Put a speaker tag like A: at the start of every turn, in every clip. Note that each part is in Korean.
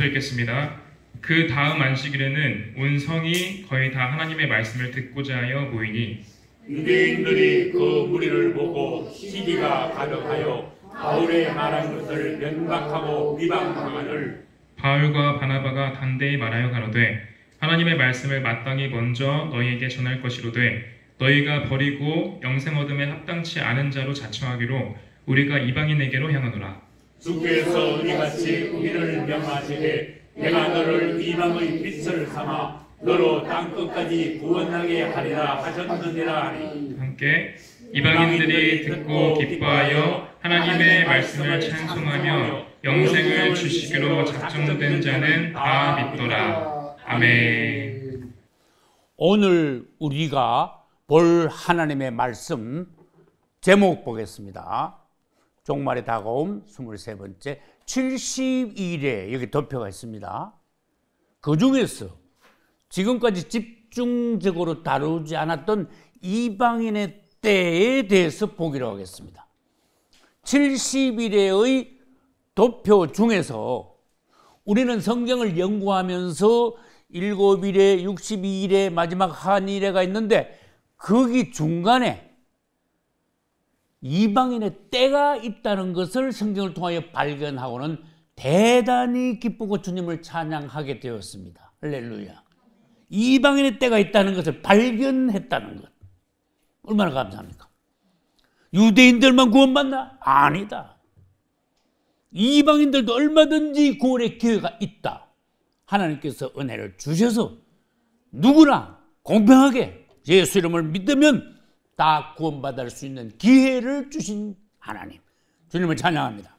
A: 1절부터 읽겠습니다. 그 다음 안식일에는 온 성이 거의 다 하나님의 말씀을 듣고자 하여 모이니 유대인들이 그 무리를 보고 시기가 가득하여 바울의 말한 것을 면박하고 위방하마를 바울과 바나바가 단대히 말하여 가로되 하나님의 말씀을 마땅히 먼저 너희에게 전할 것이로되 너희가 버리고 영생 얻음에 합당치 않은 자로 자청하기로 우리가 이방인에게로 향하노라 주께서 이같이 우리를 명하시되 내가 너를 이방의 빛을 삼아 너로 땅 끝까지 구원하게 하리라 하셨느니라 하니 함께 이방인들이 듣고 기뻐하여 하나님의 말씀을 찬송하며 영생을 주시기로 작정된 자는 다 믿더라 아멘 오늘 우리가 볼 하나님의 말씀 제목 보겠습니다. 종말에 다가옴 23번째 70일에 여기 도표가 있습니다. 그 중에서 지금까지 집중적으로 다루지 않았던 이방인의 때에 대해서 보기로 하겠습니다. 70일의 도표 중에서 우리는 성경을 연구하면서 7일에 62일에 마지막 한일에가 있는데 거기 중간에 이방인의 때가 있다는 것을 성경을 통하여 발견하고는 대단히 기쁘고 주님을 찬양하게 되었습니다. 할렐루야. 이방인의 때가 있다는 것을 발견했다는 것. 얼마나 감사합니까? 유대인들만 구원받나? 아니다. 이방인들도 얼마든지 구원의 기회가 있다. 하나님께서 은혜를 주셔서 누구나 공평하게 예수 이름을 믿으면 다 구원받을 수 있는 기회를 주신 하나님. 주님을 찬양합니다.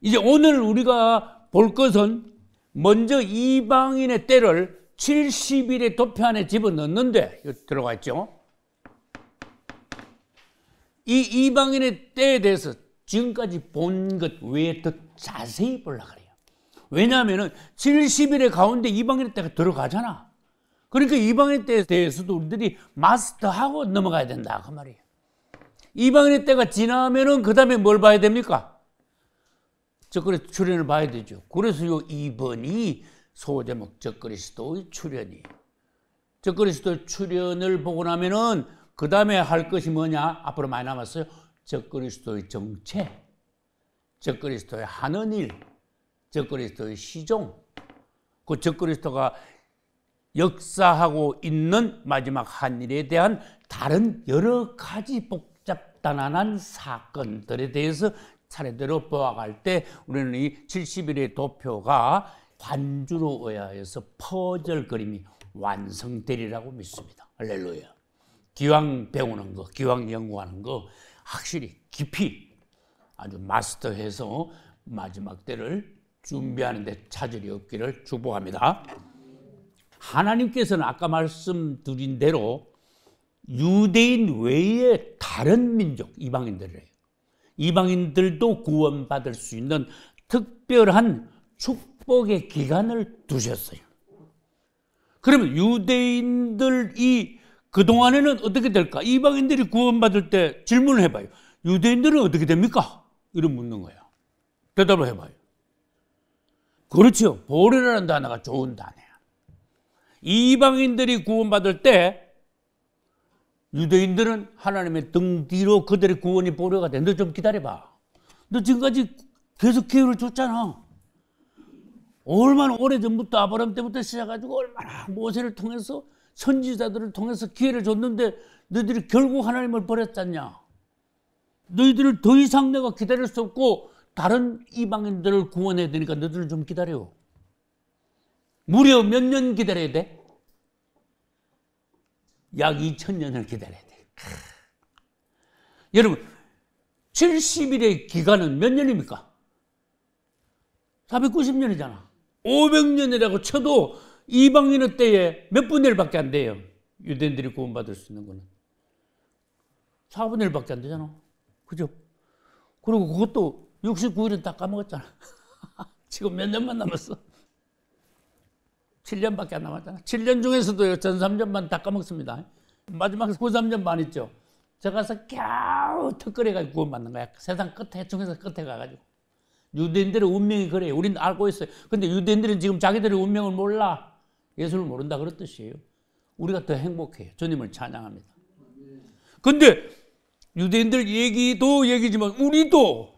A: 이제 오늘 우리가 볼 것은 먼저 이방인의 때를 70일의 도표 안에 집어넣는데 들어가 있죠. 이 이방인의 때에 대해서 지금까지 본 것 외에 더 자세히 보려고 그래요. 왜냐하면 70일의 가운데 이방인의 때가 들어가잖아. 그러니까 이방의 때에 대해서도 우리들이 마스터하고 넘어가야 된다 그 말이에요. 이방인 때가 지나면은 그 다음에 뭘 봐야 됩니까? 적그리 출현을 봐야 되죠. 그래서 요 2번이 소제목 적그리스도의 출현이. 적그리스도의 출현을 보고 나면은 그 다음에 할 것이 뭐냐? 앞으로 많이 남았어요. 적그리스도의 정체, 적그리스도의 하는 일, 적그리스도의 시종. 그 적그리스도가 역사하고 있는 마지막 한일에 대한 다른 여러 가지 복잡다난한 사건들에 대해서 차례대로 보아갈 때 우리는 이 70일의 도표가 관주로 의하여서 퍼즐 그림이 완성되리라고 믿습니다. 할렐루야. 기왕 배우는 거, 기왕 연구하는 거 확실히 깊이 아주 마스터해서 마지막 때를 준비하는데 차질이 없기를 주보합니다. 하나님께서는 아까 말씀드린 대로 유대인 외에 다른 민족, 이방인들을 이방인들도 구원받을 수 있는 특별한 축복의 기간을 두셨어요. 그러면 유대인들이 그동안에는 어떻게 될까? 이방인들이 구원받을 때 질문을 해봐요. 유대인들은 어떻게 됩니까? 이런 묻는 거예요. 대답을 해봐요. 그렇죠. 보리라는 단어가 좋은 단어예요. 이방인들이 구원받을 때 유대인들은 하나님의 등 뒤로 그들의 구원이 보려가 돼. 너 좀 기다려봐. 너 지금까지 계속 기회를 줬잖아. 얼마나 오래전부터 아브라함 때부터 시작해가지고 얼마나 모세를 통해서 선지자들을 통해서 기회를 줬는데 너희들이 결국 하나님을 버렸잖냐. 너희들을 더 이상 내가 기다릴 수 없고 다른 이방인들을 구원해야 되니까 너희들은 좀 기다려. 무려 몇 년 기다려야 돼? 약 2000년을 기다려야 돼. 여러분, 70일의 기간은 몇 년입니까? 490년이잖아. 500년이라고 쳐도 이방인의 때에 몇 분의 1밖에 안 돼요. 유대인들이 구원받을 수 있는 거는. 4분의 1밖에 안 되잖아. 그죠? 그리고 그것도 69일은 다 까먹었잖아. 지금 몇 년만 남았어. 7년밖에 안 남았잖아. 7년 중에서도 전 3년만 다 까먹습니다. 마지막 9, 3년만 있죠. 저 가서 겨우 턱걸이가 구원받는 거야. 세상 끝에, 중에서 끝에 가가지고. 유대인들의 운명이 그래요. 우린 알고 있어요. 근데 유대인들은 지금 자기들의 운명을 몰라. 예수를 모른다 그런 듯이에요 우리가 더 행복해요. 주님을 찬양합니다. 근데 유대인들 얘기도 얘기지만 우리도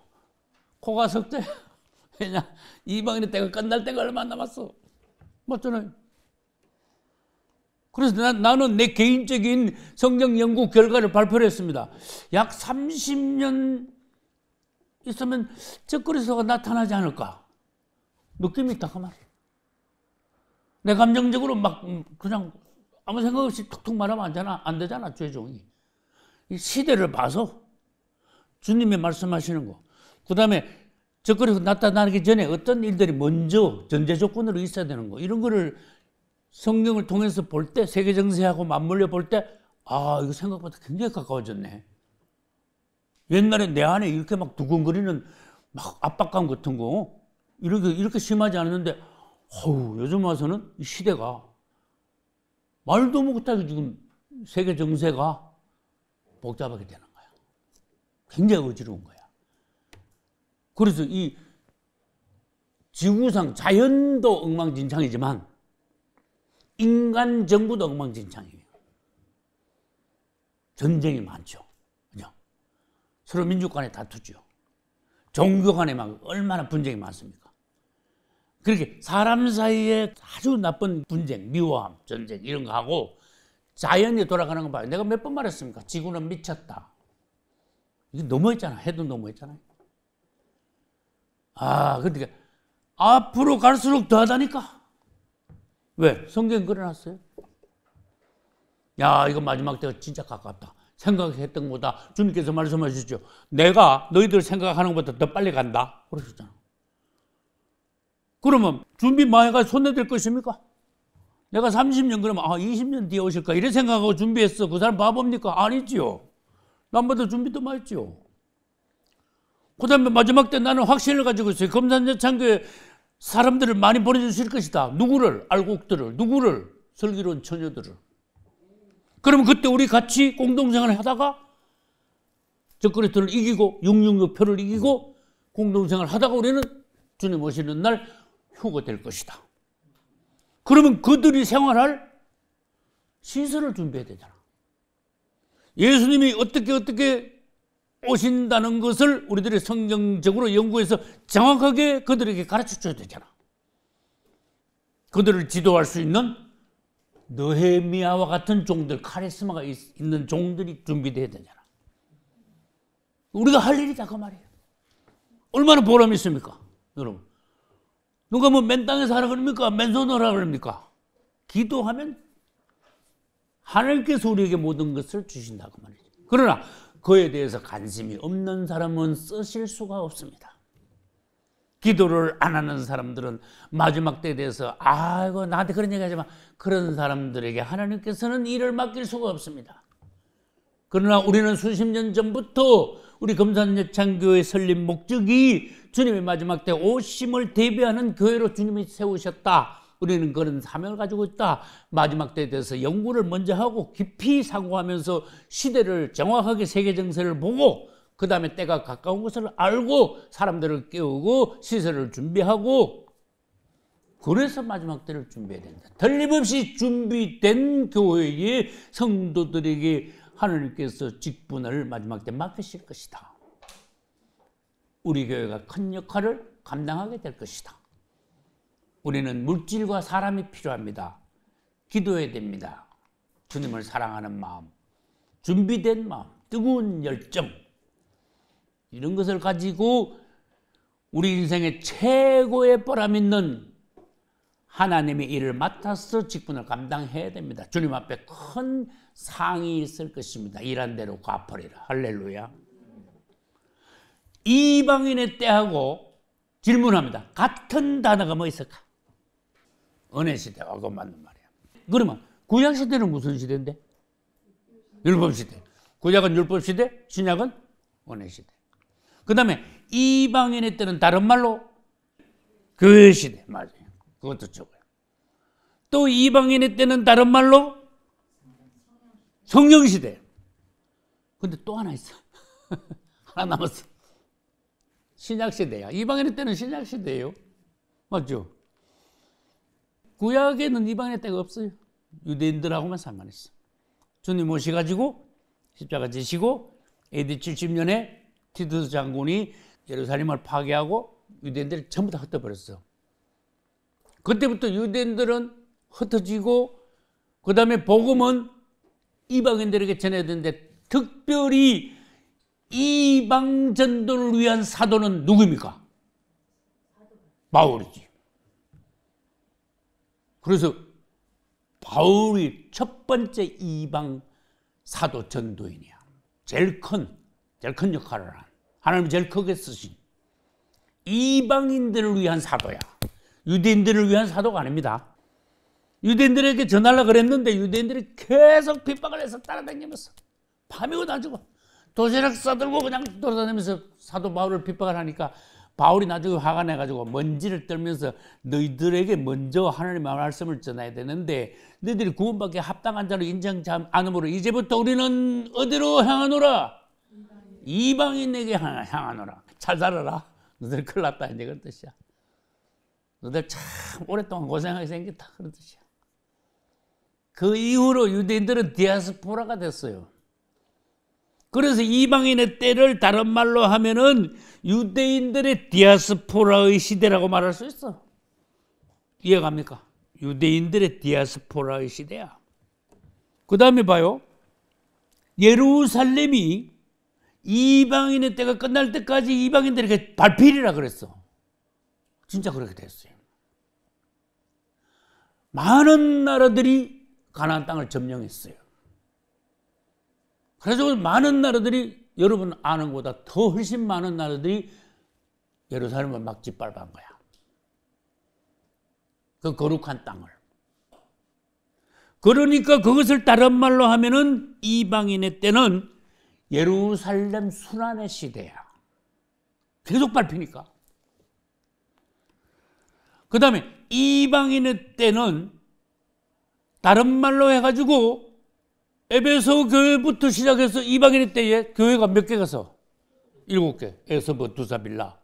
A: 코가 석자야. 왜냐? 이방인의 때가 끝날 때가 얼마 안 남았어. 맞잖아요. 그래서 나, 나는 내 개인적인 성경 연구 결과를 발표를 했습니다. 약 30년 있으면 저 그리스도가 나타나지 않을까. 느낌이 있다, 그 말. 내 감정적으로 막 음, 그냥 아무 생각 없이 툭툭 말하면 안 되잖아. 안 되잖아, 죄종이. 이 시대를 봐서 주님이 말씀하시는 거. 그 다음에 적거리가 나타나기 전에 어떤 일들이 먼저 전제 조건으로 있어야 되는 거 이런 거를 성경을 통해서 볼 때 세계 정세하고 맞물려 볼 때 아 이거 생각보다 굉장히 가까워졌네. 옛날에 내 안에 이렇게 막 두근거리는 막 압박감 같은 거 이렇게 이렇게 심하지 않았는데 어우 요즘 와서는 이 시대가 말도 못하게 지금 세계 정세가 복잡하게 되는 거야. 굉장히 어지러운 거야. 그래서 이 지구상 자연도 엉망진창이지만 인간 정부도 엉망진창이에요. 전쟁이 많죠. 그죠? 서로 민족 간에 다투죠. 종교 간에 막 얼마나 분쟁이 많습니까? 그렇게 사람 사이에 아주 나쁜 분쟁, 미워함, 전쟁 이런 거 하고 자연이 돌아가는 거 봐요. 내가 몇 번 말했습니까? 지구는 미쳤다. 이게 너무했잖아. 해도 너무했잖아요. 아, 그러니까 앞으로 갈수록 더하다니까. 왜? 성경 그려놨어요. 야, 이거 마지막 때가 진짜 가깝다. 생각했던 것보다 주님께서 말씀하셨죠. 내가 너희들 생각하는 것보다 더 빨리 간다. 그러셨잖아. 그러면 준비 마해가 손해될 것입니까? 내가 30년 그러면 아 20년 뒤에 오실까 이런 생각하고 준비했어. 그 사람 바보입니까? 아니지요. 남보다 준비도 많이 했지요. 그 다음에 마지막 때 나는 확신을 가지고 있어요. 검산여창교에 사람들을 많이 보내주실 것이다. 누구를? 알곡들을. 누구를? 설기로운 처녀들을. 그러면 그때 우리 같이 공동생활을 하다가 적그리스도를 이기고 666 표를 이기고 공동생활 을 하다가 우리는 주님 오시는 날휴거될 것이다. 그러면 그들이 생활할 시설을 준비해야 되잖아. 예수님이 어떻게 어떻게 예. 오신다는 것을 우리들이 성경적으로 연구해서 정확하게 그들에게 가르쳐 줘야 되잖아. 그들을 지도할 수 있는 느헤미야와 같은 종들, 카리스마가 있, 는 종들이 준비돼야 되잖아. 우리가 할 일이다 그 말이에요. 얼마나 보람이 있습니까? 여러분. 누가 뭐 맨땅에서 하라 그럽니까? 맨손으로 하라 그럽니까? 기도하면 하늘께서 우리에게 모든 것을 주신다 그 말이죠. 그러나 그에 대해서 관심이 없는 사람은 쓰실 수가 없습니다. 기도를 안 하는 사람들은 마지막 때에 대해서 아이고 나한테 그런 얘기 하지 마. 그런 사람들에게 하나님께서는 일을 맡길 수가 없습니다. 그러나 우리는 수십 년 전부터 우리 금산여창교회 설립 목적이 주님의 마지막 때 오심을 대비하는 교회로 주님이 세우셨다. 우리는 그런 사명을 가지고 있다. 마지막 때에 대해서 연구를 먼저 하고 깊이 사고하면서 시대를 정확하게 세계 정세를 보고 그 다음에 때가 가까운 것을 알고 사람들을 깨우고 시설을 준비하고 그래서 마지막 때를 준비해야 된다. 틀림없이 준비된 교회의 성도들에게 하느님께서 직분을 마지막 때 맡기실 것이다. 우리 교회가 큰 역할을 감당하게 될 것이다. 우리는 물질과 사람이 필요합니다. 기도해야 됩니다. 주님을 사랑하는 마음, 준비된 마음, 뜨거운 열정, 이런 것을 가지고 우리 인생의 최고의 보람 있는 하나님의 일을 맡아서 직분을 감당해야 됩니다. 주님 앞에 큰 상이 있을 것입니다. 일한 대로 갚으리라. 할렐루야. 이방인의 때하고 질문합니다. 같은 단어가 뭐 있을까? 은혜 시대가 그 맞는 말이야. 그러면 구약 시대는 무슨 시대인데? 율법 시대. 구약은 율법 시대, 신약은 은혜 시대. 그다음에 이방인의 때는 다른 말로 교회 시대 맞아요. 그것도 적어요. 또 이방인의 때는 다른 말로 성령 시대. 근데 또 하나 있어. 하나 남았어. 신약 시대야. 이방인의 때는 신약 시대예요. 맞죠? 구약에는 이방의 때가 없어요. 유대인들하고만 상관했어. 주님 오셔가지고 십자가 지시고 AD 70년에 티두스 장군이 예루살렘을 파괴하고 유대인들을 전부 다 흩어버렸어. 그때부터 유대인들은 흩어지고 그 다음에 복음은 이방인들에게 전해야 되는데 특별히 이방 전도를 위한 사도는 누구입니까? 바울이지. 그래서 바울이 첫 번째 이방 사도 전도인이야. 제일 큰, 제일 큰 역할을 한. 하나님 제일 크게 쓰신. 이방인들을 위한 사도야. 유대인들을 위한 사도가 아닙니다. 유대인들에게 전하려 그랬는데 유대인들이 계속 핍박을 해서 따라다니면서 밤이고 낮이고 도시락 싸들고 그냥 돌아다니면서 사도 바울을 핍박을 하니까 바울이 나중에 화가 나가지고 먼지를 떨면서 너희들에게 먼저 하나님의 말씀을 전해야 되는데 너희들이 구원받기 합당한 자로 인정치 않으므로 이제부터 우리는 어디로 향하노라? 이방인에게 향하노라. 잘 살아라. 너들 큰일 났다. 이제 그런 뜻이야. 너들 참 오랫동안 고생하게 생겼다. 그런 뜻이야. 그 이후로 유대인들은 디아스포라가 됐어요. 그래서 이방인의 때를 다른 말로 하면은 유대인들의 디아스포라의 시대라고 말할 수 있어. 이해갑니까? 유대인들의 디아스포라의 시대야. 그 다음에 봐요. 예루살렘이 이방인의 때가 끝날 때까지 이방인들에게 발필이라 그랬어. 진짜 그렇게 됐어요. 많은 나라들이 가나안 땅을 점령했어요. 그래서 많은 나라들이 여러분 아는 것보다 더 훨씬 많은 나라들이 예루살렘을 막 짓밟은 거야. 그 거룩한 땅을. 그러니까 그것을 다른 말로 하면은 이방인의 때는 예루살렘 순환의 시대야. 계속 밟히니까. 그 다음에 이방인의 때는 다른 말로 해가지고 에베소 교회부터 시작해서 이방인 때에 교회가 몇개 가서? 일곱 개. 에서버, 두사빌라.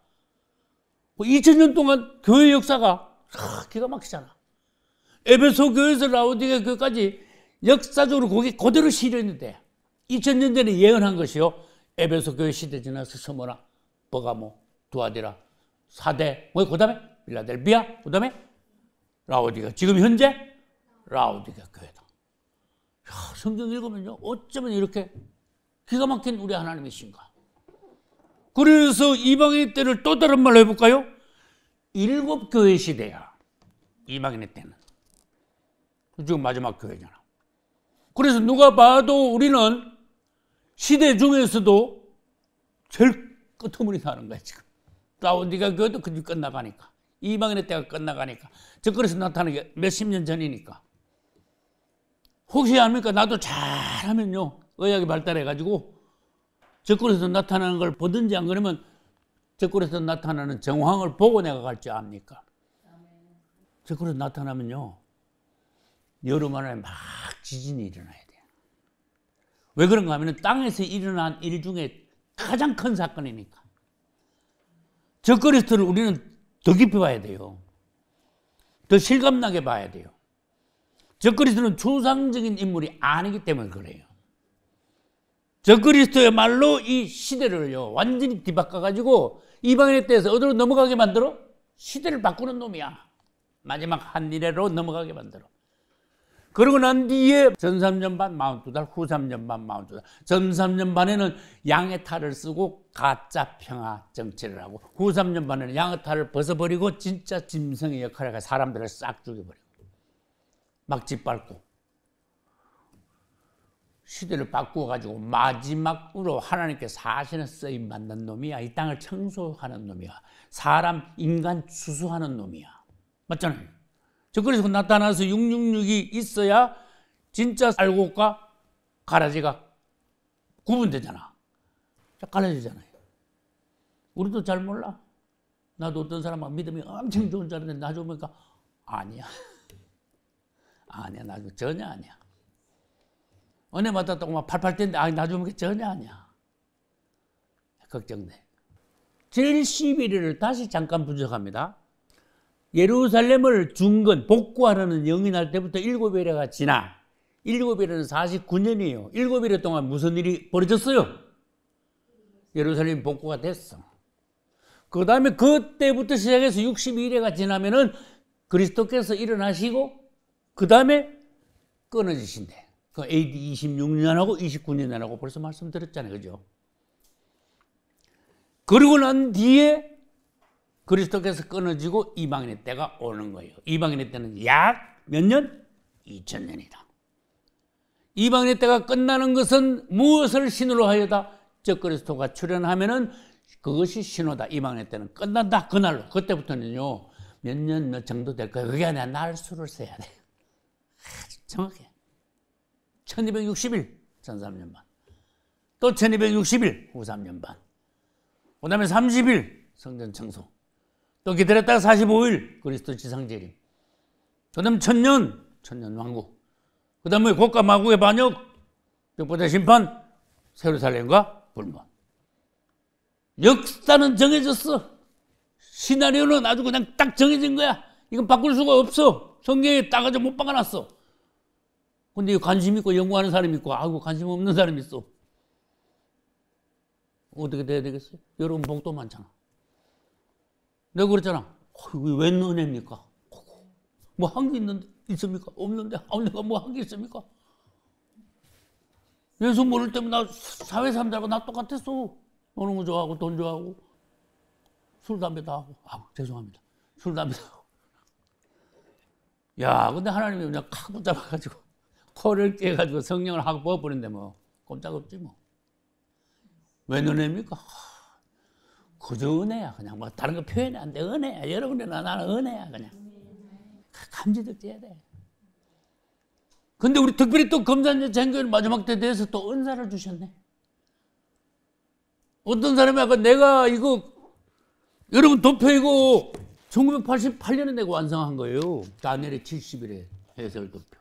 A: 뭐 2000년 동안 교회 역사가 아, 기가 막히잖아. 에베소 교회에서 라우디게 교회까지 역사적으로 거기 그대로 실현했는데 2000년 전에 예언한 것이요. 에베소 교회 시대 지나서 서머나 버가모, 두아디라, 사대, 뭐, 그 다음에 빌라델비아, 그 다음에 라우디가. 지금 현재 라우디가 교회다. 야, 성경 읽으면요. 어쩌면 이렇게 기가 막힌 우리 하나님이신가. 그래서 이방인 때를 또 다른 말로 해볼까요? 일곱 교회 시대야. 이방인의 때는. 지금 마지막 교회잖아. 그래서 누가 봐도 우리는 시대 중에서도 제일 끝머리 사는 거야, 지금. 사우디가 교회도 그집 끝나가니까. 이방인의 때가 끝나가니까. 저 그래서 나타나게 몇 십 년 전이니까. 혹시 압니까? 나도 잘하면요. 의학이 발달해가지고 적골에서 나타나는 걸 보든지 안 그러면 적골에서 나타나는 정황을 보고 내가 갈줄 압니까? 적골에서 나타나면요. 여름 안에 막 지진이 일어나야 돼요. 왜 그런가 하면 땅에서 일어난 일 중에 가장 큰 사건이니까. 적그리스트를 우리는 더 깊이 봐야 돼요. 더 실감나게 봐야 돼요. 적그리스도는 추상적인 인물이 아니기 때문에 그래요. 적그리스도야말로 이 시대를요, 완전히 뒤바꿔가지고 이방인에 대해서 어디로 넘어가게 만들어? 시대를 바꾸는 놈이야. 마지막 한 미래로 넘어가게 만들어. 그러고 난 뒤에 전 3년 반 42달, 후 3년 반 42달. 전 3년 반에는 양의 탈을 쓰고 가짜 평화 정치를 하고 후 3년 반에는 양의 탈을 벗어버리고 진짜 짐승의 역할을 해 사람들을 싹죽여버리 막 짓밟고 시대를 바꾸어가지고 마지막으로 하나님께 사신은 쓰임 받는 놈이야. 이 땅을 청소하는 놈이야. 사람, 인간 수수하는 놈이야. 맞잖아요. 저 그래서 그 나타나서 666이 있어야 진짜 알곡과 가라지가 구분되잖아. 갈라지잖아요. 우리도 잘 몰라. 나도 어떤 사람은 믿음이 엄청 좋은 자인데 나중에 보니까 아니야. 아니야, 나중에 전혀 아니야. 은혜 받았다고 막 팔팔 뛰는데, 아, 나중 전혀 아니야. 걱정돼. 제일 11일을 다시 잠깐 분석합니다. 예루살렘을 중건, 복구하라는 영이 날 때부터 일곱 해가 지나, 일곱 해는 49년이에요. 일곱 해 동안 무슨 일이 벌어졌어요? 예루살렘 복구가 됐어. 그 다음에 그때부터 시작해서 62일에가 지나면은 그리스도께서 일어나시고 그 다음에 끊어지신대. 그 AD 26년하고 29년하고 벌써 말씀드렸잖아요. 그죠? 그리고 난 뒤에 그리스도께서 끊어지고 이방인의 때가 오는 거예요. 이방인의 때는 약 몇 년? 2000년이다. 이방인의 때가 끝나는 것은 무엇을 신으로 하여다? 즉 그리스도가 출현하면은 그것이 신호다. 이방인의 때는 끝난다. 그날로. 그때부터는요. 몇 년 몇 정도 될까요? 그게 아니라 날수를 써야 돼. 아주 정확해. 1260일 전 3년 반. 또 1260일 후 3년 반. 그 다음에 30일 성전 청소. 또 기다렸다가 45일 그리스도 지상재림. 그 다음에 천년, 천년 왕국. 그 다음에 국가 마국의 반역, 백보다 심판, 세로살렘과불법 역사는 정해졌어. 시나리오는 아주 그냥 딱 정해진 거야. 이건 바꿀 수가 없어. 성경에 따가지고 못 박아놨어. 근데 관심 있고 연구하는 사람이 있고, 아고 관심 없는 사람이 있어. 어떻게 돼야 되겠어요? 여러분 복도 많잖아. 내가 그랬잖아. 어, 웬 은혜입니까? 뭐 한 게 있는데, 있습니까? 없는데, 아, 내가 뭐 한 게 있습니까? 예수 모를 때면 나 사회 사람들하고 나 똑같았어. 노는 거 좋아하고, 돈 좋아하고, 술, 담배 다 하고. 아 죄송합니다. 술, 담배 다 하고. 야, 근데 하나님이 그냥 카고 잡아가지고 코를 깨가지고 성령을 하고 뽑아버린데 뭐 꼼짝 없지 뭐. 왜 은혜입니까? 음. 그저 은혜야 그냥 뭐 다른 거 표현이 안 돼 은혜야 여러분들은 나는 은혜야 그냥 감지덕 돼야 돼. 근데 우리 특별히 또 검사님 장교의 마지막 때 대해서 또 은사를 주셨네. 어떤 사람이 아까 내가 이거 여러분 도표 이거 1988년에 내가 완성한 거예요. 다니엘의 70일에 해설도표.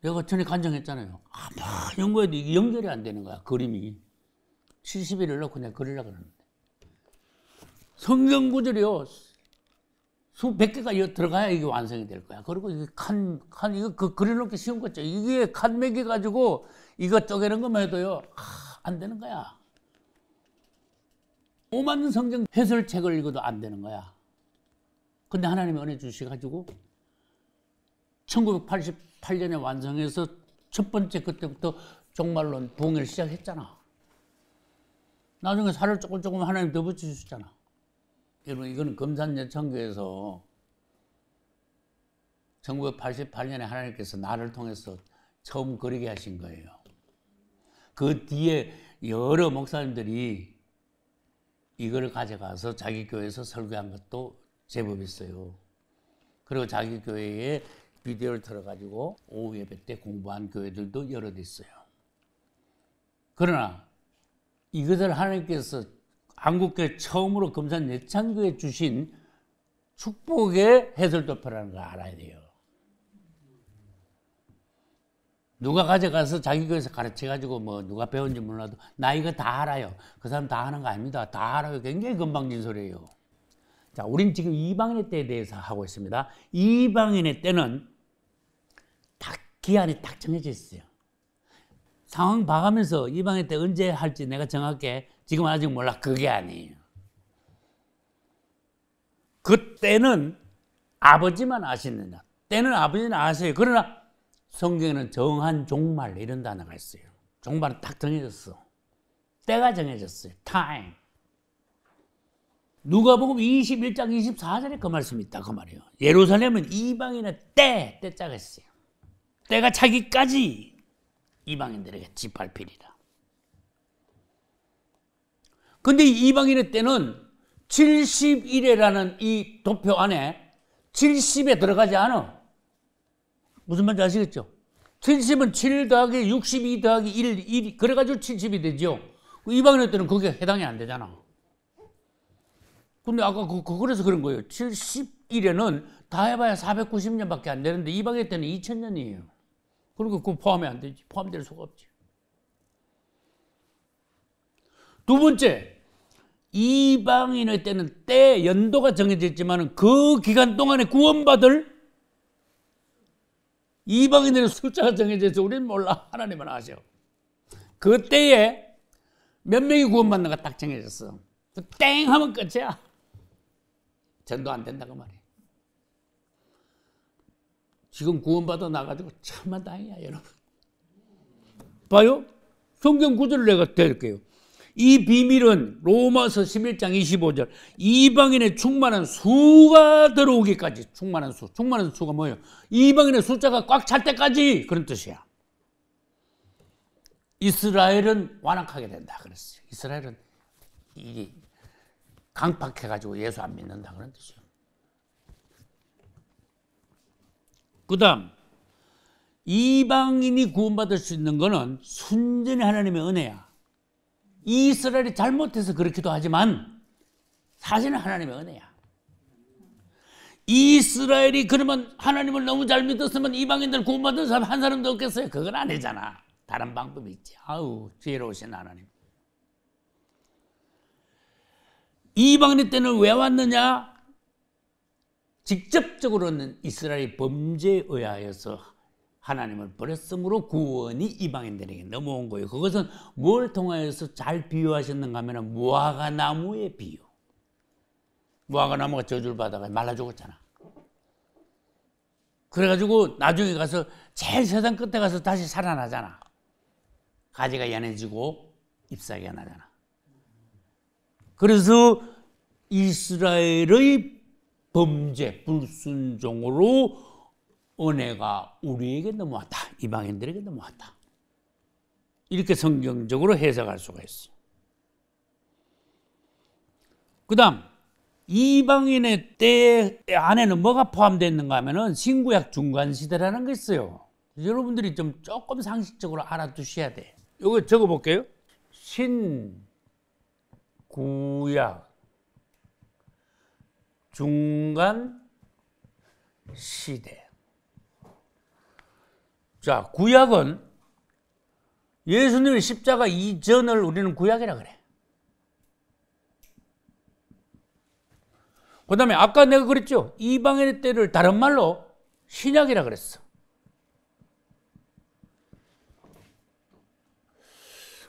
A: 내가 전에 간증했잖아요. 아, 막 연구해도 이게 연결이 안 되는 거야, 그림이. 70일을 넣고 내가 그리려고 그러는데. 성경 구절이요. 수백 개가 들어가야 이게 완성이 될 거야. 그리고 이게 칸, 칸, 이거 그 그려놓기 쉬운 거죠. 이게 칸 매겨가지고 이거 쪼개는 것만 해도요. 아, 안 되는 거야. 오만 성경 해설책을 읽어도 안 되는 거야. 근데 하나님이 은혜 주셔가지고 1988년에 완성해서 첫 번째 그때부터 종말론 부흥를 시작했잖아. 나중에 살을 조금 조금 하나님 더 붙여주셨잖아. 여러분 이거는 금산여천교에서 1988년에 하나님께서 나를 통해서 처음 그리게 하신 거예요. 그 뒤에 여러 목사님들이 이걸 가져가서 자기 교회에서 설교한 것도 제법 있어요. 그리고 자기 교회에 비디오를 틀어가지고 오후 예배 때 공부한 교회들도 여럿 있어요. 그러나 이것을 하나님께서 한국교회 처음으로 금산 예창교에 주신 축복의 해설도표라는 걸 알아야 돼요. 누가 가져가서 자기 교회에서 가르쳐가지고 뭐 누가 배운지 몰라도 나 이거 다 알아요. 그 사람 다 하는 거 아닙니다. 다 알아요. 굉장히 건방진 소리예요. 자, 우린 지금 이방인의 때에 대해서 하고 있습니다. 이방인의 때는 딱 기한이 딱 정해져 있어요. 상황 봐가면서 이방인 때 언제 할지 내가 정확게 지금 아직 몰라. 그게 아니에요. 그때는 아버지만 아시느냐. 때는 아버지는 아세요. 그러나 성경에는 정한 종말 이런 단어가 있어요. 종말은 딱 정해졌어. 때가 정해졌어요. 타 i 누가복음 21장 24절에 그 말씀이 있다 그 말이에요. 예루살렘은 이방인의 때 때짜가 있어요. 때가 차기까지 이방인들에게 짓밟히리라. 근데 이방인의 때는 7 0일라는이 도표 안에 70에 들어가지 않아. 무슨 말인지 아시겠죠? 70은 7 더하기 62 더하기 1, 1 그래가지고 70이 되죠. 그 이방인의 때는 그게 해당이 안 되잖아. 근데 아까 그, 그 그래서 그런 거예요. 71에는 다 해봐야 490년밖에 안 되는데 이방의 때는 2000년이에요. 그리고 그러니까 그거 포함이 안 되지. 포함될 수가 없지. 두 번째, 이방인의 때는 때, 연도가 정해져 있지만 그 기간 동안에 구원받을 이방인들의 숫자가 정해져 있어. 우리는 몰라. 하나님은 아세요그 때에 몇 명이 구원받는가 딱 정해졌어. 그땡 하면 끝이야. 전도 안 된다고 그 말해요 지금 구원받아 나가지고 참만 다행이야, 여러분. 봐요? 성경 구절을 내가 드릴게요. 이 비밀은 로마서 11장 25절 이방인의 충만한 수가 들어오기까지 충만한 수 충만한 수가 뭐예요? 이방인의 숫자가 꽉 찰 때까지 그런 뜻이야. 이스라엘은 완악하게 된다 그랬어요. 이스라엘은 이게 강박해가지고 예수 안 믿는다 그런 뜻이에요. 그 다음 이방인이 구원받을 수 있는 것은 순전히 하나님의 은혜야. 이스라엘이 잘못해서 그렇기도 하지만 사실은 하나님의 은혜야. 이스라엘이 그러면 하나님을 너무 잘 믿었으면 이방인들 구원받은 사람 한 사람도 없겠어요? 그건 아니잖아. 다른 방법이 있지. 아우 지혜로우신 하나님. 이방인 때는 왜 왔느냐? 직접적으로는 이스라엘 범죄에 의하여서 하나님을 버렸으므로 구원이 이방인들에게 넘어온 거예요. 그것은 뭘 통하여서 잘 비유하셨는가 하면 무화과 나무의 비유. 무화과 나무가 저주를 받아가 말라 죽었잖아. 그래가지고 나중에 가서 제일 세상 끝에 가서 다시 살아나잖아. 가지가 연해지고 잎사귀가 나잖아. 그래서 이스라엘의 범죄, 불순종으로 은혜가 우리에게 넘어왔다. 이방인들에게 넘어왔다. 이렇게 성경적으로 해석할 수가 있어. 그 다음, 이방인의 때 안에는 뭐가 포함되어 있는가 하면은 신구약 중간시대라는 게 있어요. 여러분들이 좀 조금 상식적으로 알아두셔야 돼. 요거 적어볼게요. 신, 구약 중간 시대. 자, 구약은 예수님의 십자가 이전을 우리는 구약이라 그래. 그 다음에 아까 내가 그랬죠. 이방인의 때를 다른 말로 신약이라 그랬어.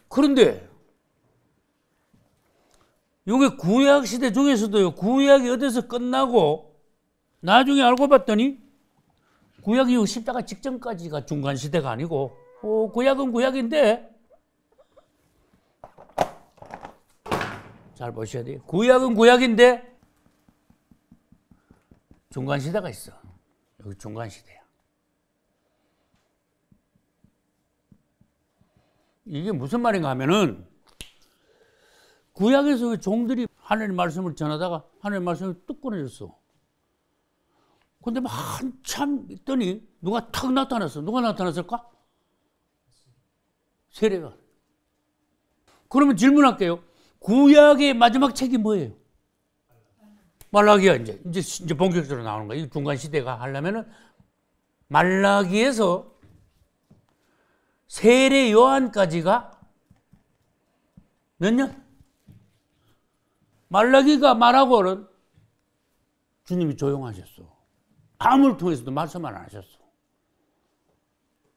A: 그런데 이게 구약 시대 중에서도요. 구약이 어디서 끝나고 나중에 알고 봤더니 구약이 요 십자가 직전까지가 중간 시대가 아니고 오, 어, 구약은 구약인데 잘 보셔야 돼요. 구약은 구약인데 중간 시대가 있어. 여기 중간 시대야. 이게 무슨 말인가 하면은 구약에서 왜 종들이 하나님 말씀을 전하다가 하나님 말씀을 뚝 끊어졌어. 근데 막 한참 있더니 누가 탁 나타났어. 누가 나타났을까? 세례가. 그러면 질문할게요. 구약의 마지막 책이 뭐예요? 말라기야 이제 이제 이제 본격적으로 나오는 거예요. 중간 시대가 하려면은 말라기에서 세례 요한까지가 몇 년? 말라기가 말하고는 주님이 조용하셨어. 암을 통해서도 말씀을 안 하셨어.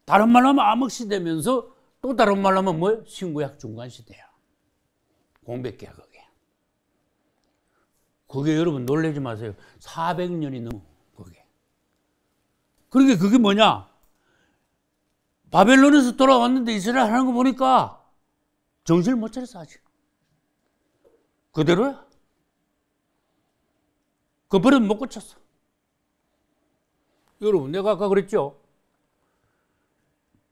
A: 다른 말로 하면 암흑시대면서 또 다른 말로 하면 뭐예요? 신구약 중간시대야. 공백기야, 그게. 그게 여러분 놀라지 마세요. 400년이 넘어, 그게. 그러게 그게 뭐냐? 바벨론에서 돌아왔는데 이스라엘 하는 거 보니까 정신을 못 차렸어, 아직. 그대로야. 그 버릇 못 고쳤어. 여러분, 내가 아까 그랬죠?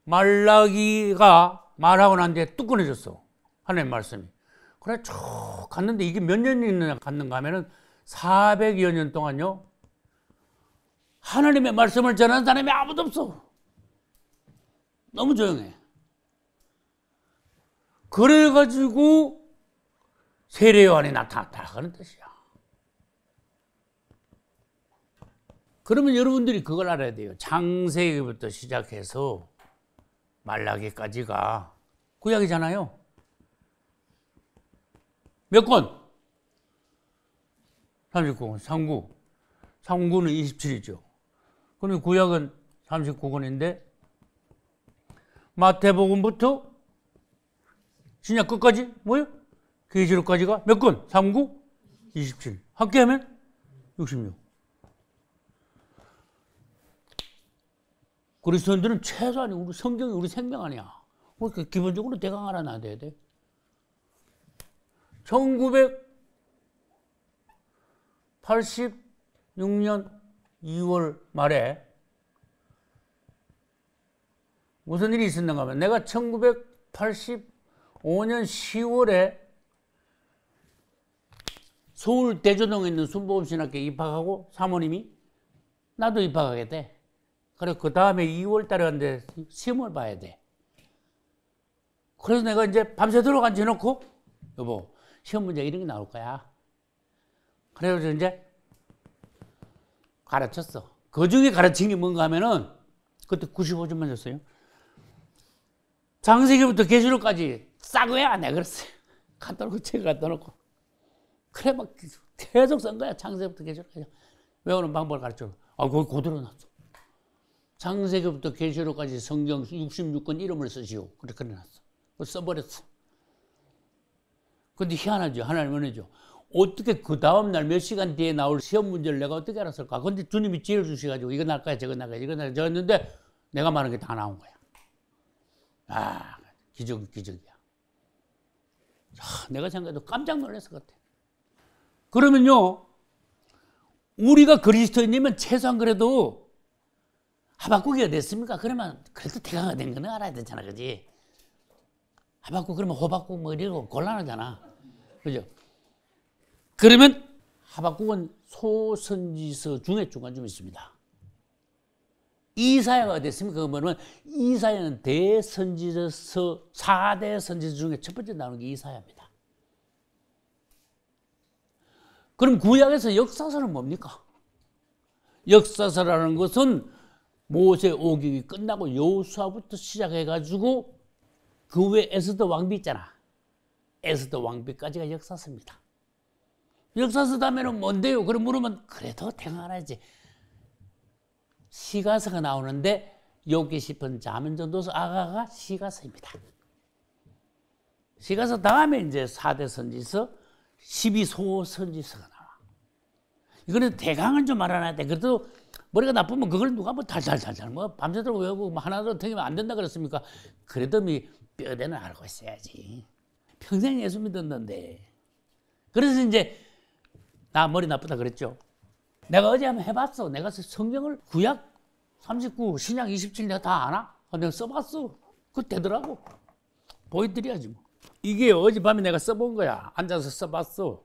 A: 말라기가 말하고 난 뒤에 뚝 끊어졌어. 하나님 말씀이. 그래, 쭉 갔는데 이게 몇 년이나 갔는가 하면은 400여 년 동안요. 하나님의 말씀을 전하는 사람이 아무도 없어. 너무 조용해. 그래가지고 세례요한이 나타났다 하는 뜻이야. 그러면 여러분들이 그걸 알아야 돼요. 창세기부터 시작해서 말라기까지가 구약이잖아요. 몇 권? 39권, 3구. 3구는 27이죠. 그러면 구약은 39권인데 마태복음부터 신약 끝까지 뭐요? 그기0호까지가몇 건? 39? 27. 합계하면 66. 그리스도인들은 최소 아니 우리 성경이 우리 생명 아니야. 그러니까 기본적으로 대강 하나 놔야 돼. 1986년 2월 말에 무슨 일이 있었는가 하면 내가 1985년 10월에 서울 대전동에 있는 순복음신학교 에 입학하고 사모님이 나도 입학하게 돼. 그래 그 다음에 2월 달에 왔는데 시험을 봐야 돼. 그래서 내가 이제 밤새도록 앉아놓고 여보 시험 문제 이런 게 나올 거야. 그래서 이제 가르쳤어. 그 중에 가르친 게 뭔가 하면은 그때 95점만 줬어요. 장세기부터 계시록까지 싸고야 내가 그랬어요. 갖다 놓고 책 갖다 놓고. 그래 막 계속 쓴 거야. 창세부터 계시록 외우는 방법을 가르쳐. 아, 그거 그대로 놨어. 창세기부터 계시록까지 성경 66권 이름을 쓰시오. 그래 그래 놨어. 그 써버렸어. 근데 희한하죠. 하나님은 은죠. 어떻게 그 다음날 몇 시간 뒤에 나올 시험 문제를 내가 어떻게 알았을까? 근데 주님이 지혜 주셔가지고 이거 날 거야, 저거 날 거야, 이거 날 거야, 저는데 내가 말한 게 다 나온 거야. 아, 기적, 기적이야. 아, 내가 생각해도 깜짝 놀랐을 것 같아. 그러면요, 우리가 그리스도인이면 최소한 그래도 하박국이가 됐습니까? 그러면 그래도 대강가 된거 알아야 되잖아, 그지? 하박국 그러면 호박국 뭐 이러고 곤란하잖아, 그죠? 그러면 하박국은 소선지서 중에 중간 좀 있습니다. 이사야가 됐습니까? 그러면 이사야는 대선지서 4대 선지서 중에 첫 번째 나오는 게 이사야입니다. 그럼 구약에서 역사서는 뭡니까? 역사서라는 것은 모세 오기이 끝나고 여호수아부터 시작해가지고 그외 에스더 왕비 있잖아. 에스더 왕비까지가 역사서입니다. 역사서 다음에는 뭔데요? 그럼 물으면 그래도 대단하지. 시가서가 나오는데 여기 싶은 자문전도서 아가가 시가서입니다. 시가서 다음에 이제 사대 선지서 12소 선지서가 나와. 이거는 대강은좀 알아놔야 돼. 그래도 머리가 나쁘면 그걸 누가 뭐 달달달달 뭐 밤새도록 외우고 뭐 하나도 틀리면 안 된다 그랬습니까? 그래도 미 뼈대는 알고 있어야지. 평생 예수 믿었는데. 그래서 이제 나 머리 나쁘다 그랬죠. 내가 어제 한번 해봤어. 내가 성경을 구약 39, 신약 27 내가 다 아나? 내가 써봤어. 그 되더라고. 보여드려야지 뭐. 이게 어젯밤에 내가 써본 거야. 앉아서 써봤어.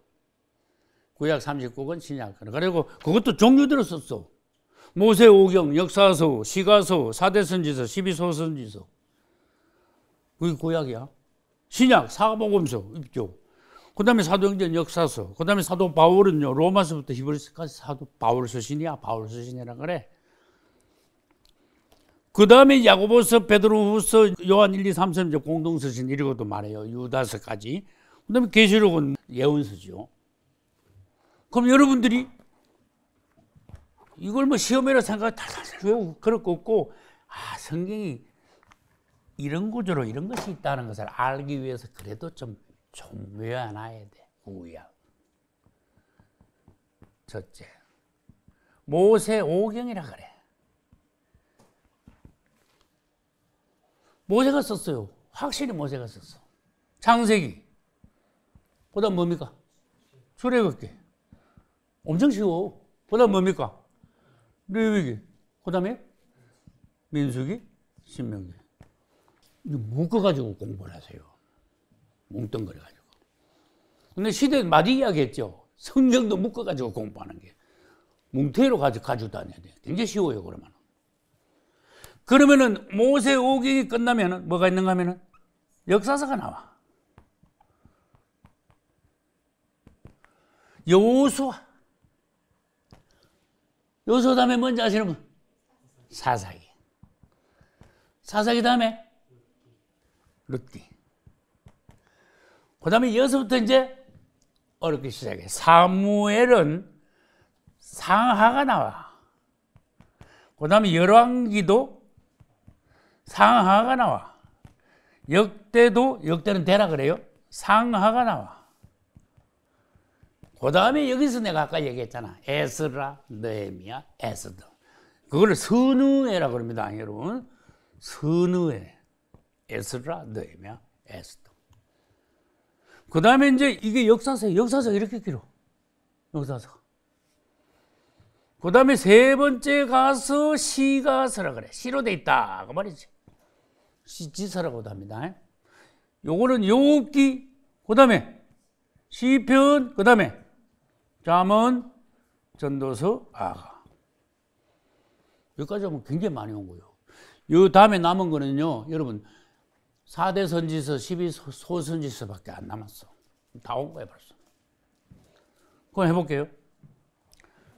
A: 구약 39권, 신약. 그리고 그것도 종류대로 썼어. 모세 오경, 역사서, 시가서, 사대선지서, 십이소선지서. 그게 구약이야. 신약, 사복음서, 입죠. 그 다음에 사도행전 역사서. 그 다음에 사도 바울은요, 로마서부터 히브리스까지 사도 바울 서신이야. 바울 서신이라 그래. 그 다음에 야고보서, 베드로후서, 요한 1, 2, 3, 4 공동서신 이러고도 말해요. 유다서까지. 그 다음에 계시록은 예언서죠. 그럼 여러분들이 이걸 뭐 시험이라 생각해 달달달 외고 그럴 거 없고 아 성경이 이런 구조로 이런 것이 있다는 것을 알기 위해서 그래도 좀종묘해놔야 돼. 우야. 첫째 모세 오경이라 그래. 모세가 썼어요. 확실히 모세가 썼어. 창세기. 보다 뭡니까? 출애굽기. 엄청 쉬워. 보다 뭡니까? 레위기. 그다음에 민수기, 신명기. 묶어가지고 공부를 하세요. 뭉뚱거려가지고. 근데 시대는 많이 이야기했죠. 성경도 묶어가지고 공부하는 게. 뭉태로 가지고 가지 다녀야 돼 굉장히 쉬워요, 그러면. 그러면은 모세 오경이 끝나면은 뭐가 있는가 하면은 역사서가 나와. 여호수아. 여호수아 다음에 뭔지 아시는 분? 사사기. 사사기 다음에 룻기. 그 다음에 여기서부터 이제 어렵게 시작해. 사무엘은 상하가 나와. 그 다음에 열왕기도 상하가 나와. 역대도 역대는 대라 그래요. 상하가 나와. 그 다음에 여기서 내가 아까 얘기했잖아. 에스라, 느헤미야, 에스더. 그걸 선우회라 그럽니다, 여러분. 선우회. 에스라, 느헤미야, 에스더. 그 다음에 이제 이게 역사서, 역사서 이렇게 길어. 역사서. 그 다음에 세 번째 가서 시가서라 그래. 시로 돼 있다. 그 말이지. 시지사라고도 합니다. 요거는 용기, 그 다음에 시편, 그 다음에 잠언, 전도서, 아가. 여기까지 하면 굉장히 많이 온 거예요. 요 다음에 남은 거는요, 여러분, 4대 선지서, 12소 선지서밖에 안 남았어. 다 온 거예요, 벌써. 그럼 해볼게요.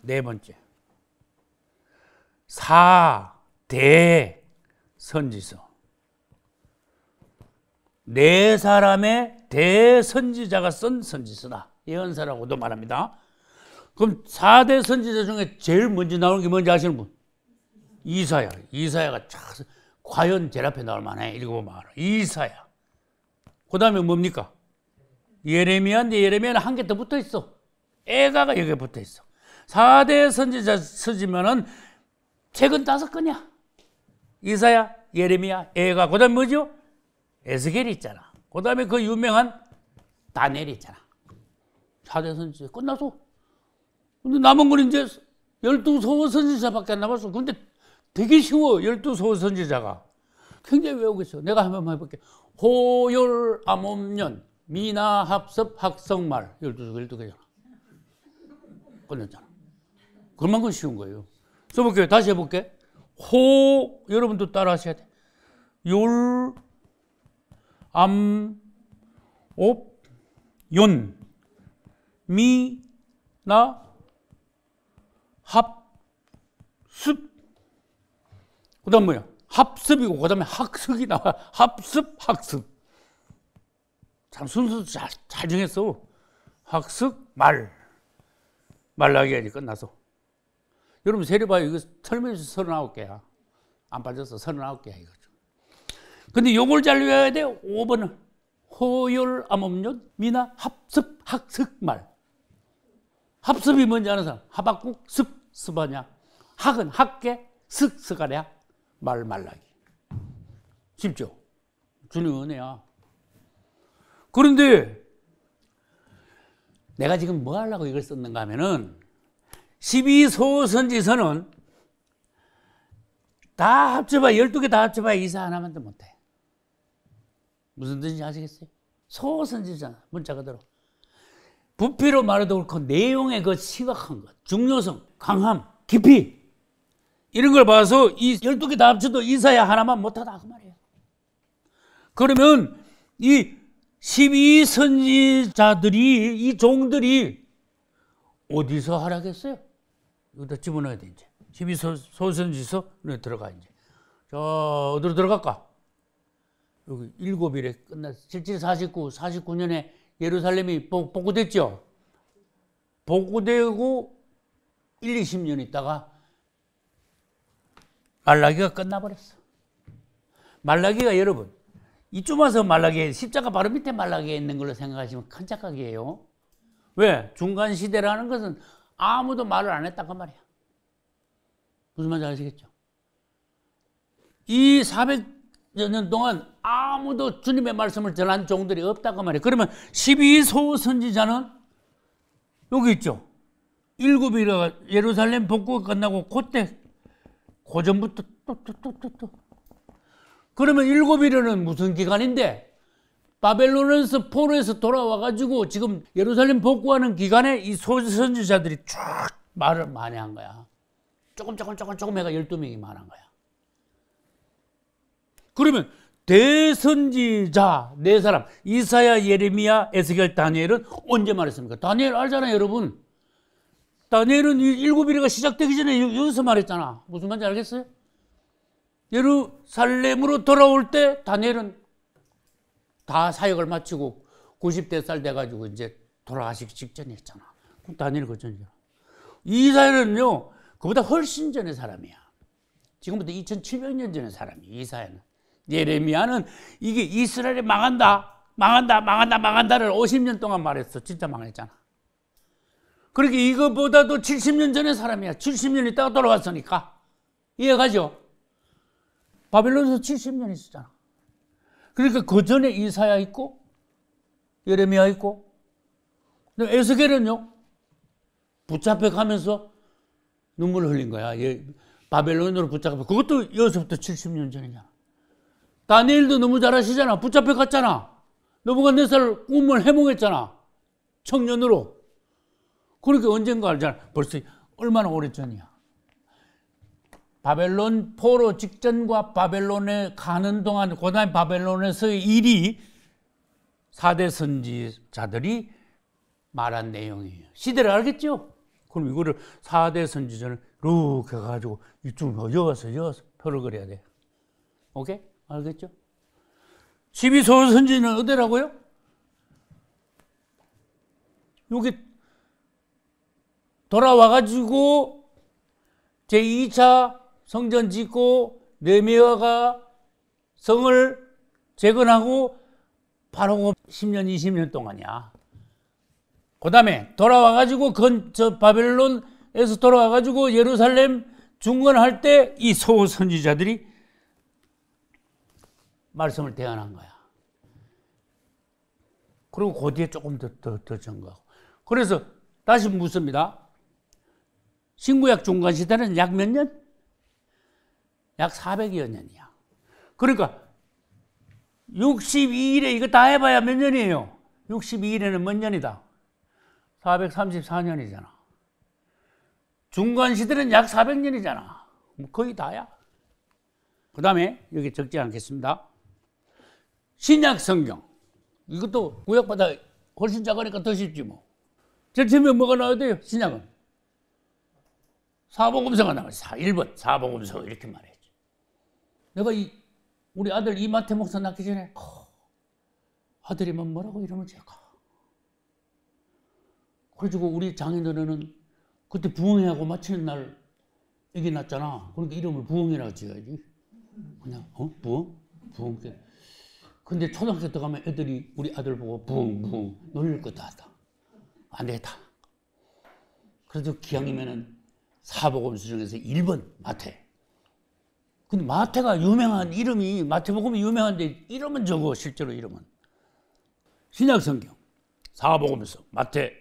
A: 네 번째. 4대 선지서. 네 사람의 대선지자가 쓴 선지서다. 예언서라고도 말합니다. 그럼 4대 선지자 중에 제일 먼저 나오는 게 뭔지 아시는 분? 이사야. 이사야가 촥, 과연 제 앞에 나올 만해. 읽어보면 알아. 이사야. 그 다음에 뭡니까? 예레미야인데 예레미야는 한 개 더 붙어 있어. 에가가 여기에 붙어 있어. 4대 선지자 쓰지면은 책은 다섯 거냐? 이사야, 예레미야, 에가. 그 다음에 뭐죠? 에스겔 이 있잖아. 그 다음에 그 유명한 다니엘 있잖아. 사대선 지 끝났어. 근데 남은 건 이제 열두 소호 선지자밖에 안 남았어. 근데 되게 쉬워. 열두 소호 선지자가. 굉장히 외우고있어 내가 한번 해볼게. 호열 암음년 미나 합섭 학성말 열두 개 열두 개잖아. 끝났잖아. 그만큼 쉬운 거예요. 써볼게요. 다시 해볼게. 호 여러분도 따라 하셔야 돼. 열 암, 옵, 윤, 미, 나, 합, 습. 그 다음 뭐야? 합습이고, 그 다음에 학습이 나와. 합습, 학습. 참 순서도 잘, 잘 정했어. 학습, 말. 말라게 해야 끝나서. 여러분, 세례봐요. 이거 설명에서 39개야. 안 빠졌어. 39개야, 이거. 근데 요걸 잘 외워야 돼. 5번은 호율 암음료 미나 합습 학습말. 합습이 뭔지 아는 사람? 하박국 습 습하냐. 학은 학계 습습하랴말 말라기. 쉽죠? 주님 은혜야. 그런데 내가 지금 뭐 하려고 이걸 썼는가 하면은 12소선지서는 다 합쳐봐, 12개 다 합쳐봐 이사 하나만 더 못해. 무슨 뜻인지 아시겠어요? 소선지자 문자 그대로. 부피로 말해도 그렇고 내용의 그 시각한 것, 중요성, 강함, 깊이 이런 걸 봐서 이 12개 다 합쳐도 이사야 하나만 못하다 그 말이에요. 그러면 이 12선지자들이 이 종들이 어디서 하라겠어요? 여기다 집어넣어야 돼 이제. 12소선지서 들어가 이제. 저 어디로 들어갈까? 여기 일곱 일에 끝났어. 7749, 49년에 예루살렘이 복구됐죠. 복구되고 1, 20년 있다가 말라기가 끝나버렸어. 말라기가 여러분, 이쯤 와서 말라기에, 십자가 바로 밑에 말라기에 있는 걸로 생각하시면 큰 착각이에요. 왜? 중간 시대라는 것은 아무도 말을 안 했다 말이야. 무슨 말인지 아시겠죠? 이 400, 몇년 동안 아무도 주님의 말씀을 전한 종들이 없다고 말해. 그러면 12소 선지자는 여기 있죠. 일곱이라 예루살렘 복구가 끝나고 그때 고전부터 또또또 또또 그러면 일곱이라는 무슨 기간인데 바벨론에서 포로에서 돌아와 가지고 지금 예루살렘 복구하는 기간에 이 소선지자들이 쫙 말을 많이 한 거야. 조금 조금 조금 조금 해가 열두 명이 말한 거야. 그러면 대선지자 네 사람 이사야, 예레미야, 에스겔, 다니엘은 언제 말했습니까? 다니엘 알잖아요, 여러분. 다니엘은 일곱 일회가 시작되기 전에 여기서 말했잖아. 무슨 말인지 알겠어요? 예루살렘으로 돌아올 때 다니엘은 다 사역을 마치고 90대 살 돼가지고 이제 돌아가시기 직전이었잖아. 다니엘 그 전이야. 이사야는요, 그보다 훨씬 전의 사람이야. 지금부터 2700년 전의 사람이 이사야는. 예레미야는 이게 이스라엘이 망한다, 망한다, 망한다, 망한다를 50년 동안 말했어. 진짜 망했잖아. 그렇게 그러니까 이거보다도 70년 전의 사람이야. 70년 있다가 돌아왔으니까. 이해가죠? 바빌론에서 70년 있었잖아. 그러니까 그 전에 이사야 있고, 예레미야 있고, 에스겔은요, 붙잡혀 가면서 눈물을 흘린 거야. 예, 바벨론으로 붙잡혀. 그것도 여기서부터 70년 전이냐. 다니엘도 너무 잘하시잖아. 붙잡혀 갔잖아. 너부갓네살 꿈을 해몽했잖아. 청년으로. 그렇게 언젠가 알잖아. 벌써 얼마나 오래전이야. 바벨론 포로 직전과 바벨론에 가는 동안 고난 그 바벨론에서의 일이 4대 선지자들이 말한 내용이에요. 시대를 알겠죠? 그럼 이거를 4대 선지자를 는룩 해가지고 이쪽으로 여어서 여어서 표를 그려야 돼. 오케이? 알겠죠? 집이 서울 선지는 어디라고요? 여기 돌아와가지고 제2차 성전 짓고 네메아가 성을 재건하고 바로 10년, 20년 동안이야. 그 다음에 돌아와가지고 건저 바벨론에서 돌아와가지고 예루살렘 중건할 때 이 소호 선지자들이 말씀을 대안한 거야. 그리고 그 뒤에 조금 더, 더, 더 증거하고. 그래서 다시 묻습니다. 신구약 중간시대는 약 몇 년? 약 400여 년이야. 그러니까 62일에 이거 다 해봐야 몇 년이에요? 62일에는 몇 년이다? 434년이잖아. 중간시대는 약 400년이잖아. 뭐 거의 다야. 그 다음에 여기 적지 않겠습니다. 신약 성경. 이것도 구약보다 훨씬 작으니까 더 쉽지 뭐. 제일 처음에 뭐가 나와야 돼요? 신약은. 사복음서가 나와요. 1번 사복음서 이렇게 말했죠. 내가 이 우리 아들 이마태 목사 낳기 전에 어, 아들이면 뭐 뭐라고 이러면 제가 그래가지고 우리 장인어른은 그때 부흥회하고마치는날 애기 낳잖아. 그러니까 이름을 부흥회라고 지어야지. 그냥 어? 부흥부흥회 근데 초등학교 들어가면 애들이 우리 아들 보고 붕붕 놀릴 것도 하다. 안 되겠다. 그래서 기왕이면은 사복음서 중에서 1번 마태. 근데 마태가 유명한 이름이 마태복음이 유명한데 이름은 적어 실제로 이름은 신약 성경 사복음서 마태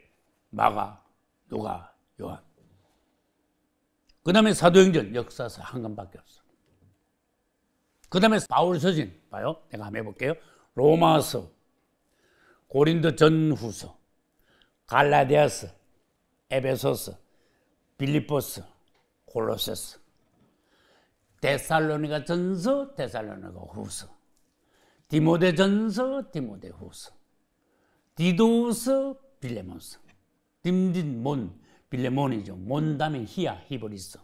A: 마가 누가 요한 그 다음에 사도행전 역사서 한 권밖에 없어 그 다음에 바울서진 봐요. 내가 한번 해볼게요. 로마서, 고린도 전후서, 갈라디아서, 에베소서, 빌리포스, 콜로세스 데살로니가 전서, 데살로니가 후서, 디모데 전서, 디모데 후서, 디도서, 빌레몬서, 딤딘몬, 빌레몬이죠. 몬담에 히야, 히브리서.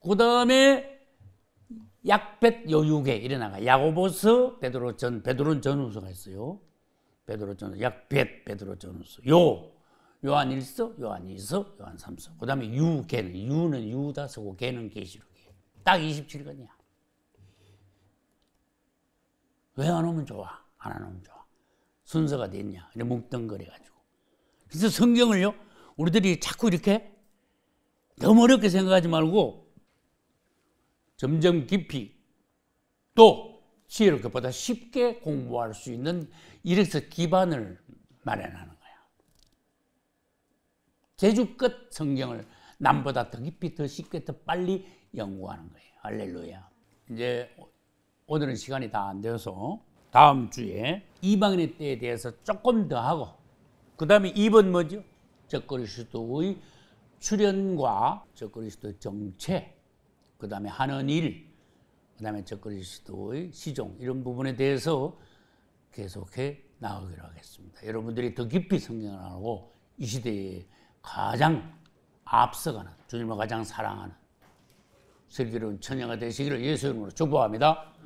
A: 그 다음에 약벳 여유계 일어나가 야고보서 베드로 전베드로 전우서가 있어요. 베드로 전 약벳 베드로 전우서 요 요한 1서 요한 2서 요한 3서 그다음에 유계는 유는 유다서고 계는 계시록이에요. 딱 27권이야. 왜 안 오면 좋아? 안, 안 오면 좋아. 순서가 됐냐? 이렇게 뭉뚱거려 가지고. 그래서 성경을요. 우리들이 자꾸 이렇게 너무 어렵게 생각하지 말고 점점 깊이 또 지혜를 그보다 쉽게 공부할 수 있는 이력서 기반을 마련하는 거야. 제주껏 성경을 남보다 더 깊이, 더 쉽게, 더 빨리 연구하는 거예요. 할렐루야. 이제 오늘은 시간이 다 안 되어서 다음 주에 이방인의 때에 대해서 조금 더 하고 그 다음에 2번 뭐죠? 적그리스도의 출현과 적그리스도의 정체 그 다음에 하는 일, 그 다음에 적그리스도의 시종 이런 부분에 대해서 계속해 나가기로 하겠습니다. 여러분들이 더 깊이 성경을 하고 이 시대에 가장 앞서가는 주님을 가장 사랑하는 슬기로운 처녀가 되시기를 예수 이름으로 축복합니다.